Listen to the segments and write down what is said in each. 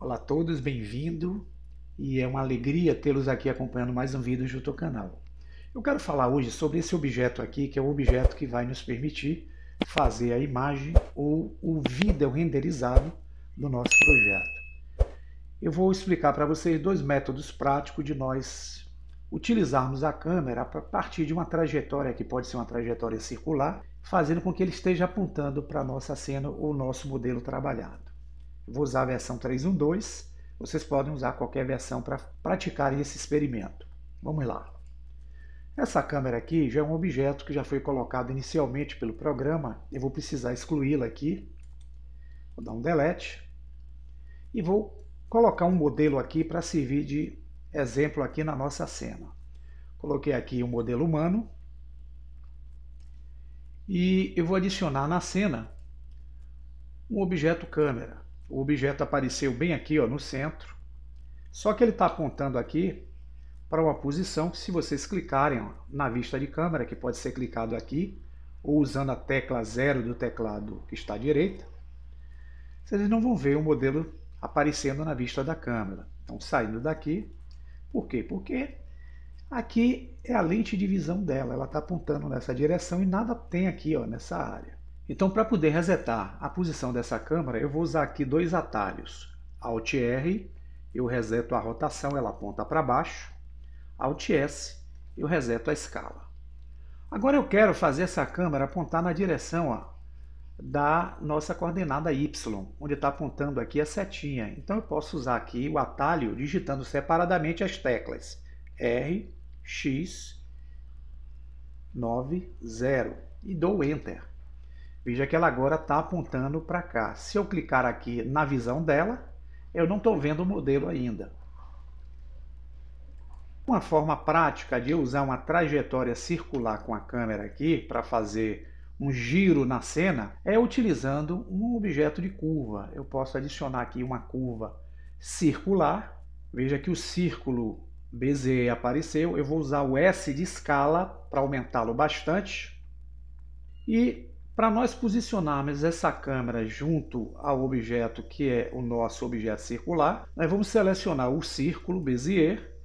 Olá a todos, bem-vindo e é uma alegria tê-los aqui acompanhando mais um vídeo junto ao canal. Eu quero falar hoje sobre esse objeto aqui, que é o objeto que vai nos permitir fazer a imagem ou o vídeo renderizado do nosso projeto. Eu vou explicar para vocês dois métodos práticos de nós utilizarmos a câmera a partir de uma trajetória que pode ser uma trajetória circular, fazendo com que ele esteja apontando para a nossa cena ou nosso modelo trabalhado. Vou usar a versão 3.1.2. Vocês podem usar qualquer versão para praticar esse experimento. Vamos lá. Essa câmera aqui já é um objeto que já foi colocado inicialmente pelo programa. Eu vou precisar excluí-la aqui. Vou dar um delete. E vou colocar um modelo aqui para servir de exemplo aqui na nossa cena. Coloquei aqui um modelo humano. E eu vou adicionar na cena um objeto câmera. O objeto apareceu bem aqui, ó, no centro. Só que ele está apontando aqui para uma posição que se vocês clicarem ó, na vista de câmera, que pode ser clicado aqui, ou usando a tecla zero do teclado que está à direita, vocês não vão ver o modelo aparecendo na vista da câmera. Então, saindo daqui, por quê? Porque aqui é a lente de visão dela, ela está apontando nessa direção e nada tem aqui ó, nessa área. Então, para poder resetar a posição dessa câmera, eu vou usar aqui dois atalhos. Alt R, eu reseto a rotação, ela aponta para baixo. Alt S, eu reseto a escala. Agora eu quero fazer essa câmera apontar na direção ó, da nossa coordenada Y, onde está apontando aqui a setinha. Então eu posso usar aqui o atalho digitando separadamente as teclas R, X, 9, 0 e dou Enter. Veja que ela agora está apontando para cá. Se eu clicar aqui na visão dela, eu não estou vendo o modelo ainda. Uma forma prática de usar uma trajetória circular com a câmera aqui para fazer um giro na cena é utilizando um objeto de curva. Eu posso adicionar aqui uma curva circular. Veja que o círculo BZ apareceu. Eu vou usar o S de escala para aumentá-lo bastante. E para nós posicionarmos essa câmera junto ao objeto que é o nosso objeto circular, nós vamos selecionar o círculo Bezier,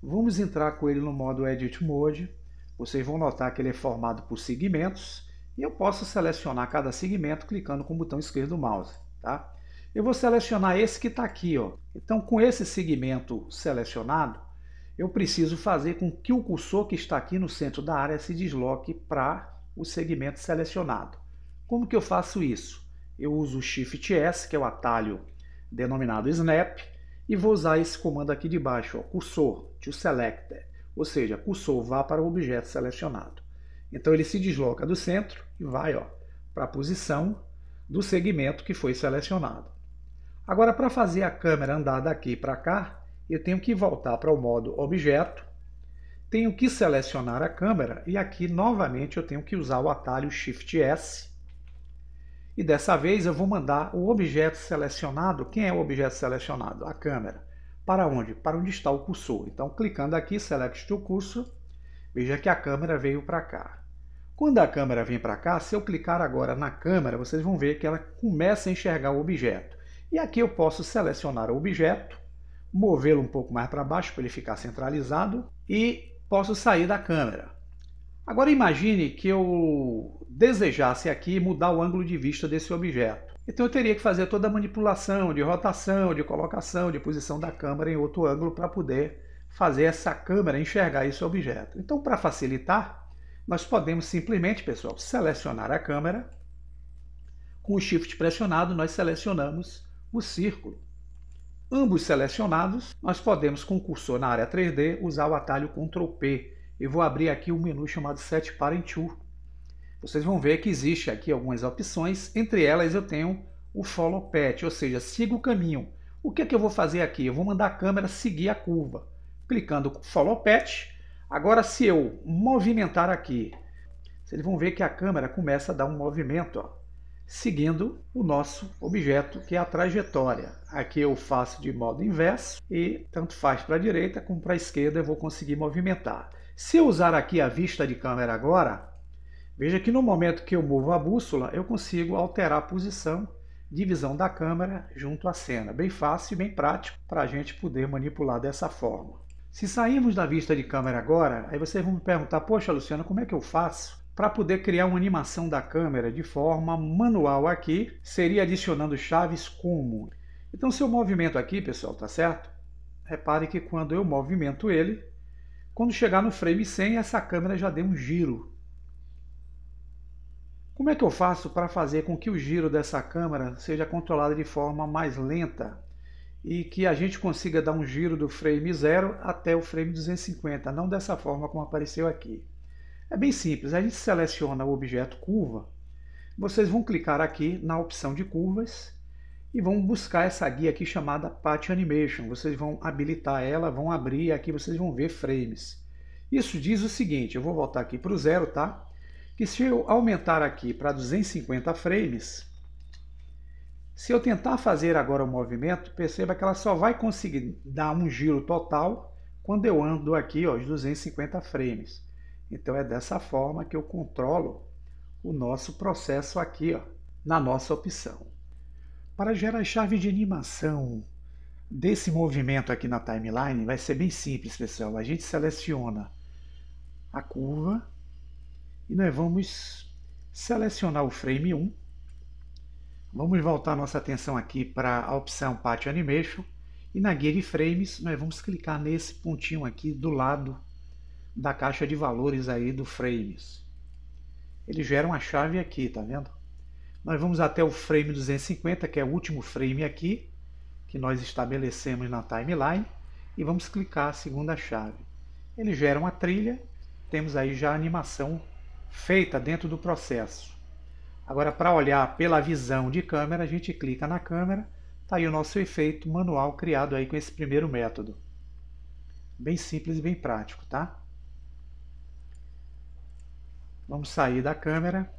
vamos entrar com ele no modo Edit Mode, vocês vão notar que ele é formado por segmentos, e eu posso selecionar cada segmento clicando com o botão esquerdo do mouse. Tá? Eu vou selecionar esse que está aqui. Ó. Então, com esse segmento selecionado, eu preciso fazer com que o cursor que está aqui no centro da área se desloque para o segmento selecionado. Como que eu faço isso? Eu uso o Shift S, que é o atalho denominado Snap, e vou usar esse comando aqui de baixo, ó, cursor to Selector, ou seja, cursor vá para o objeto selecionado. Então ele se desloca do centro e vai para a posição do segmento que foi selecionado. Agora, para fazer a câmera andar daqui para cá, eu tenho que voltar para o modo objeto, tenho que selecionar a câmera e aqui novamente eu tenho que usar o atalho Shift S e dessa vez eu vou mandar o objeto selecionado. Quem é o objeto selecionado? A câmera. Para onde? Para onde está o cursor. Então, clicando aqui, select o curso. veja que a câmera veio para cá. Quando a câmera vem para cá, se eu clicar agora na câmera, vocês vão ver que ela começa a enxergar o objeto. E aqui eu posso selecionar o objeto, movê-lo um pouco mais para baixo para ele ficar centralizado e posso sair da câmera. Agora imagine que eu desejasse aqui mudar o ângulo de vista desse objeto. Então eu teria que fazer toda a manipulação de rotação, de colocação, de posição da câmera em outro ângulo para poder fazer essa câmera enxergar esse objeto. Então para facilitar, nós podemos simplesmente, pessoal, selecionar a câmera. Com o shift pressionado, nós selecionamos o círculo. Ambos selecionados, nós podemos, com o cursor na área 3D, usar o atalho Ctrl P eu vou abrir aqui um menu chamado Set Parent Tool. Vocês vão ver que existe aqui algumas opções, entre elas eu tenho o Follow Path, ou seja, siga o caminho. O que é que eu vou fazer aqui? Eu vou mandar a câmera seguir a curva. Clicando Follow Path, agora se eu movimentar aqui, vocês vão ver que a câmera começa a dar um movimento, ó seguindo o nosso objeto, que é a trajetória. Aqui eu faço de modo inverso e tanto faz para a direita como para a esquerda eu vou conseguir movimentar. Se eu usar aqui a vista de câmera agora, veja que no momento que eu movo a bússola, eu consigo alterar a posição de visão da câmera junto à cena. Bem fácil e bem prático para a gente poder manipular dessa forma. Se sairmos da vista de câmera agora, aí vocês vão me perguntar, poxa Luciano, como é que eu faço para poder criar uma animação da câmera de forma manual aqui, seria adicionando chaves como. Então, se eu movimento aqui, pessoal, tá certo? Repare que quando eu movimento ele, quando chegar no frame 100, essa câmera já deu um giro. Como é que eu faço para fazer com que o giro dessa câmera seja controlado de forma mais lenta e que a gente consiga dar um giro do frame 0 até o frame 250, não dessa forma como apareceu aqui? É bem simples, a gente seleciona o objeto curva, vocês vão clicar aqui na opção de curvas e vão buscar essa guia aqui chamada Patch Animation. Vocês vão habilitar ela, vão abrir e aqui vocês vão ver frames. Isso diz o seguinte, eu vou voltar aqui para o zero, tá? Que se eu aumentar aqui para 250 frames, se eu tentar fazer agora o movimento, perceba que ela só vai conseguir dar um giro total quando eu ando aqui, ó, os 250 frames. Então é dessa forma que eu controlo o nosso processo aqui, ó, na nossa opção. Para gerar a chave de animação desse movimento aqui na timeline, vai ser bem simples, pessoal. A gente seleciona a curva e nós vamos selecionar o frame 1. Vamos voltar nossa atenção aqui para a opção Patch Animation e na guia de frames nós vamos clicar nesse pontinho aqui do lado da caixa de valores aí do frames. Ele gera uma chave aqui, tá vendo? Nós vamos até o frame 250, que é o último frame aqui, que nós estabelecemos na timeline, e vamos clicar a segunda chave. Ele gera uma trilha, temos aí já a animação feita dentro do processo. Agora, para olhar pela visão de câmera, a gente clica na câmera, está aí o nosso efeito manual criado aí com esse primeiro método. Bem simples e bem prático, tá? Vamos sair da câmera.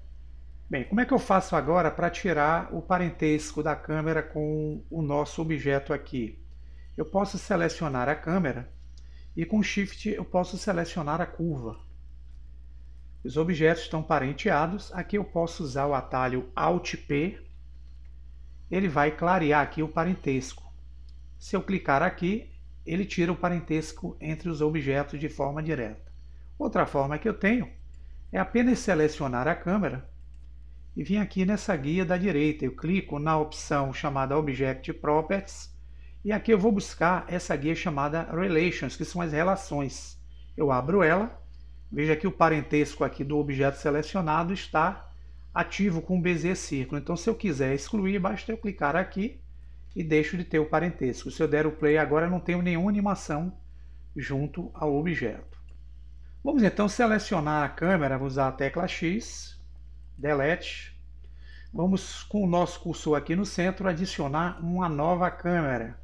Bem, como é que eu faço agora para tirar o parentesco da câmera com o nosso objeto aqui? Eu posso selecionar a câmera e com Shift eu posso selecionar a curva. Os objetos estão parenteados. Aqui eu posso usar o atalho Alt P. Ele vai clarear aqui o parentesco. Se eu clicar aqui, ele tira o parentesco entre os objetos de forma direta. Outra forma que eu tenho é apenas selecionar a câmera e vim aqui nessa guia da direita. Eu clico na opção chamada Object Properties e aqui eu vou buscar essa guia chamada Relations, que são as relações. Eu abro ela, veja que o parentesco aqui do objeto selecionado está ativo com o BZ círculo. Então se eu quiser excluir, basta eu clicar aqui e deixo de ter o parentesco. Se eu der o play agora, eu não tenho nenhuma animação junto ao objeto. Vamos então selecionar a câmera, vamos usar a tecla X, Delete. Vamos com o nosso cursor aqui no centro adicionar uma nova câmera.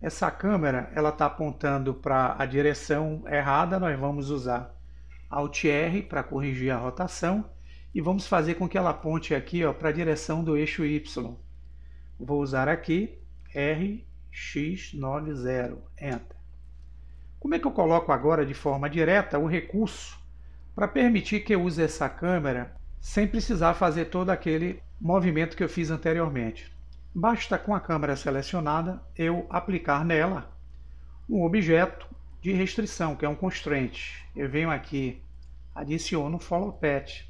Essa câmera ela está apontando para a direção errada, nós vamos usar Alt R para corrigir a rotação e vamos fazer com que ela aponte aqui para a direção do eixo Y. Vou usar aqui RX90, Enter. Como é que eu coloco agora de forma direta o recurso para permitir que eu use essa câmera sem precisar fazer todo aquele movimento que eu fiz anteriormente? Basta com a câmera selecionada eu aplicar nela um objeto de restrição, que é um constraint. Eu venho aqui, adiciono um follow path.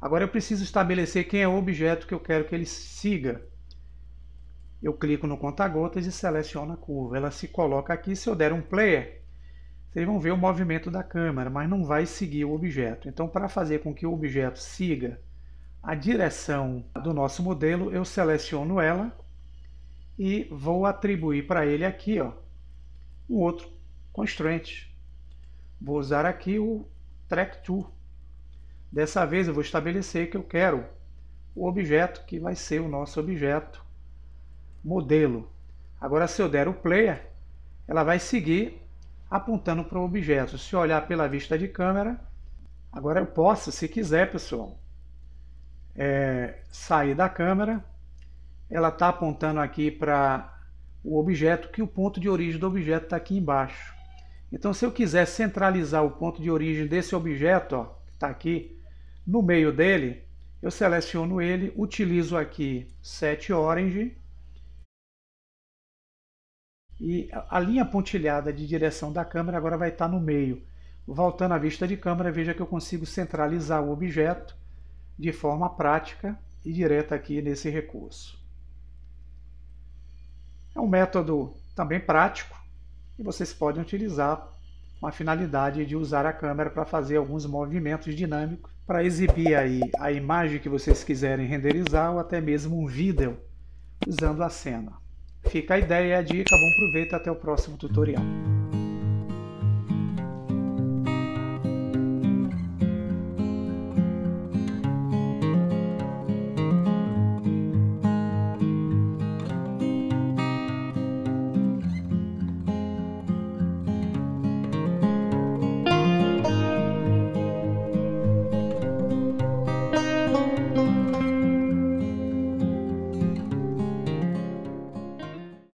Agora eu preciso estabelecer quem é o objeto que eu quero que ele siga eu clico no conta-gotas e seleciono a curva. Ela se coloca aqui, se eu der um player, vocês vão ver o movimento da câmera, mas não vai seguir o objeto. Então, para fazer com que o objeto siga a direção do nosso modelo, eu seleciono ela e vou atribuir para ele aqui ó, um outro constraint. Vou usar aqui o track to. Dessa vez eu vou estabelecer que eu quero o objeto que vai ser o nosso objeto modelo. Agora, se eu der o player, ela vai seguir apontando para o objeto. Se eu olhar pela vista de câmera, agora eu posso, se quiser, pessoal, é, sair da câmera. Ela está apontando aqui para o objeto, que o ponto de origem do objeto está aqui embaixo. Então, se eu quiser centralizar o ponto de origem desse objeto, ó, que está aqui, no meio dele, eu seleciono ele, utilizo aqui set orange, e a linha pontilhada de direção da câmera agora vai estar tá no meio. Voltando à vista de câmera, veja que eu consigo centralizar o objeto de forma prática e direta aqui nesse recurso. É um método também prático e vocês podem utilizar com a finalidade de usar a câmera para fazer alguns movimentos dinâmicos para exibir aí a imagem que vocês quiserem renderizar ou até mesmo um vídeo usando a cena. Fica a ideia, a dica, bom proveito, até o próximo tutorial.